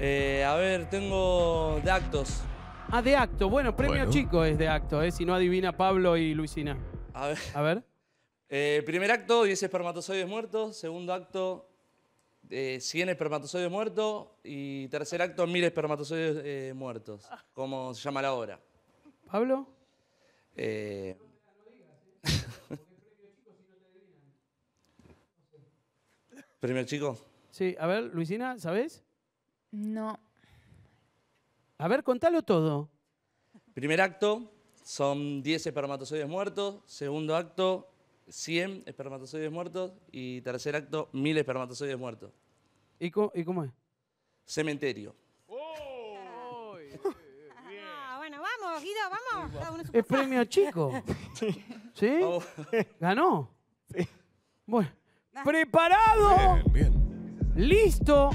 Eh, a ver, tengo de actos. Ah, de acto. Bueno, premio chico es de acto, eh, si no adivina Pablo y Luisina. A ver. Eh, primer acto, 10 espermatozoides muertos. Segundo acto, 100 espermatozoides muertos. Y tercer acto, 1000 espermatozoides muertos. Como se llama la obra. ¿Pablo? Eh, chico? Sí, a ver, Luisina, ¿sabes? No. A ver, contalo todo. Primer acto, son 10 espermatozoides muertos. Segundo acto, 100 espermatozoides muertos. Y tercer acto, 1000 espermatozoides muertos. ¿Y, cómo, y es? Cementerio. Ah, bueno, vamos, Guido, vamos. Es premio chico. ¿Sí? ¿Ganó? Sí. Bueno. ¿Preparado? bien. ¿Listo?